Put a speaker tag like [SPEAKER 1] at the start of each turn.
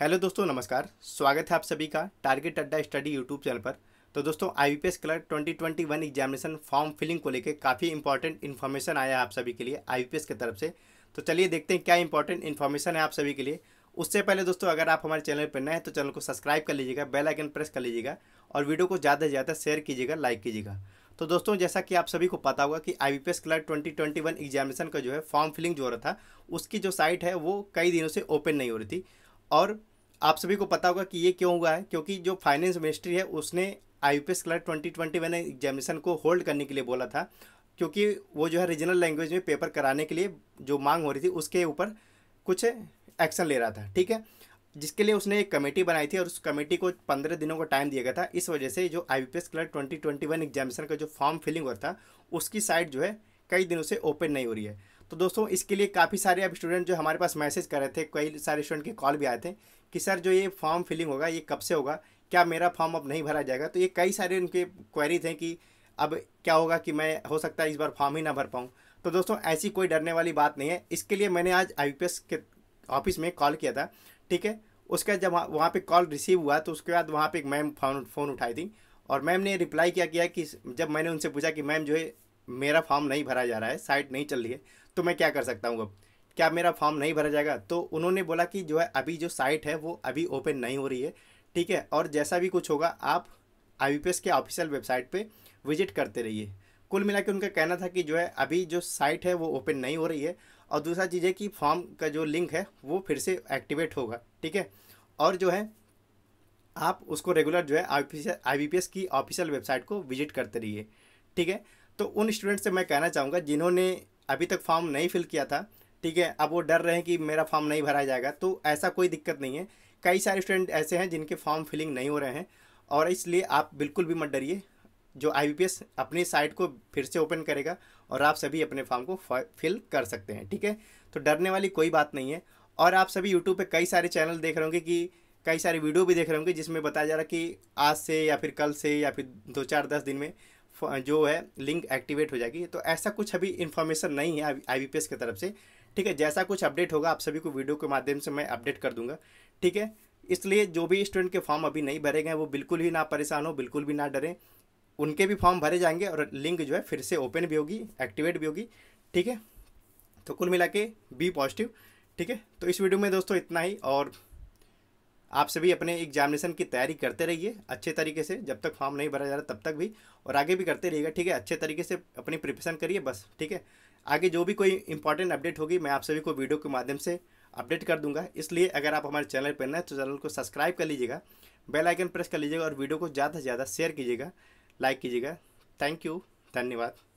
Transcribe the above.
[SPEAKER 1] hello दोस्तों नमस्कार स्वागत है आप सभी का टारगेट अड्डा स्टडी यूट्यूब चैनल पर तो दोस्तों I S clerk 2021 examination form filling को लेकर काफ़ी इंपॉर्टेंट इन्फॉर्मेशन आया है आप सभी के लिए आई एस की तरफ से तो चलिए देखते हैं क्या इंपॉर्टेंट इन्फॉर्मेशन है आप सभी के लिए उससे पहले दोस्तों अगर आप हमारे चैनल पर नए हैं तो चैनल को सब्सक्राइब कर लीजिएगा बेल आइकन प्रेस कर लीजिएगा और वीडियो को ज़्यादा से ज़्यादा शेयर कीजिएगा लाइक कीजिएगा तो दोस्तों जैसा कि आप सभी को पता होगा कि I S clerk one examination का जो है फॉर्म फिलिंग जो हो रहा था उसकी जो साइट है वो कई दिनों से ओपन नहीं हो रही थी और आप सभी को पता होगा कि ये क्यों हुआ है क्योंकि जो फाइनेंस मिनिस्ट्री है उसने I P S clerk twenty twenty one examination को होल्ड करने के लिए बोला था क्योंकि वो जो है रीजनल लैंग्वेज में पेपर कराने के लिए जो मांग हो रही थी उसके ऊपर कुछ एक्शन ले रहा था ठीक है जिसके लिए उसने एक कमेटी बनाई थी और उस कमेटी को पंद्रह दिनों का टाइम दिया गया था इस वजह से जो I P S clerk twenty twenty one examination का जो फॉर्म फिलिंग हुआ था उसकी साइट जो है कई दिनों से ओपन नहीं हो रही है तो दोस्तों इसके लिए काफ़ी सारे अब स्टूडेंट जो हमारे पास मैसेज कर रहे थे कई सारे स्टूडेंट के कॉल भी आए थे कि सर जो ये फॉर्म फिलिंग होगा ये कब से होगा क्या मेरा फॉर्म अब नहीं भरा जाएगा तो ये कई सारे उनके क्वेरी थे कि अब क्या होगा कि मैं हो सकता है इस बार फॉर्म ही ना भर पाऊँ तो दोस्तों ऐसी कोई डरने वाली बात नहीं है इसके लिए मैंने आज आई के ऑफिस में कॉल किया था ठीक है उसके जब वहाँ पर कॉल रिसीव हुआ तो उसके बाद वहाँ पर एक मैम फ़ोन फ़ोन उठाई थी और मैम ने रिप्लाई क्या किया कि जब मैंने उनसे पूछा कि मैम जो है मेरा फॉर्म नहीं भरा जा रहा है साइट नहीं चल रही है तो मैं क्या कर सकता हूँ अब क्या मेरा फॉर्म नहीं भरा जाएगा तो उन्होंने बोला कि जो है अभी जो साइट है वो अभी ओपन नहीं हो रही है ठीक है और जैसा भी कुछ होगा आप आई के ऑफिशियल वेबसाइट पर विजिट करते रहिए कुल मिला के उनका कहना था कि जो है अभी जो साइट है वो ओपन नहीं हो रही है और दूसरा चीज़ है कि फॉर्म का जो लिंक है वो फिर से एक्टिवेट होगा ठीक है और जो है आप उसको रेगुलर जो है आई बी की ऑफिशियल वेबसाइट को विजिट करते रहिए ठीक है तो उन स्टूडेंट से मैं कहना चाहूँगा जिन्होंने अभी तक फॉर्म नहीं फिल किया था ठीक है अब वो डर रहे हैं कि मेरा फॉर्म नहीं भरा जाएगा तो ऐसा कोई दिक्कत नहीं है कई सारे स्टूडेंट ऐसे हैं जिनके फॉर्म फिलिंग नहीं हो रहे हैं और इसलिए आप बिल्कुल भी मत डरिए जो आई अपनी साइट को फिर से ओपन करेगा और आप सभी अपने फॉर्म को फिल कर सकते हैं ठीक है तो डरने वाली कोई बात नहीं है और आप सभी यूट्यूब पर कई सारे चैनल देख रहे होंगे कि कई सारे वीडियो भी देख रहे होंगे जिसमें बताया जा रहा है कि आज से या फिर कल से या फिर दो चार दस दिन में जो है लिंक एक्टिवेट हो जाएगी तो ऐसा कुछ अभी इन्फॉर्मेशन नहीं है आई की तरफ से ठीक है जैसा कुछ अपडेट होगा आप सभी को वीडियो के माध्यम से मैं अपडेट कर दूंगा ठीक है इसलिए जो भी स्टूडेंट के फॉर्म अभी नहीं भरे गए वो बिल्कुल भी ना परेशान हो बिल्कुल भी ना डरें उनके भी फॉर्म भरे जाएंगे और लिंक जो है फिर से ओपन भी होगी एक्टिवेट भी होगी ठीक है तो कुल मिला के बी पॉजिटिव ठीक है तो इस वीडियो में दोस्तों इतना ही और आप सभी अपने एग्जामिनेशन की तैयारी करते रहिए अच्छे तरीके से जब तक फॉर्म नहीं भरा जा रहा तब तक भी और आगे भी करते रहिएगा ठीक है अच्छे तरीके से अपनी प्रिपरेशन करिए बस ठीक है आगे जो भी कोई इंपॉर्टेंट अपडेट होगी मैं आप सभी को वीडियो के माध्यम से अपडेट कर दूंगा इसलिए अगर आप हमारे चैनल पर नए तो चैनल को सब्सक्राइब कर लीजिएगा बेल आइकन प्रेस कर लीजिएगा और वीडियो को ज़्यादा से ज़्यादा शेयर कीजिएगा लाइक कीजिएगा थैंक यू धन्यवाद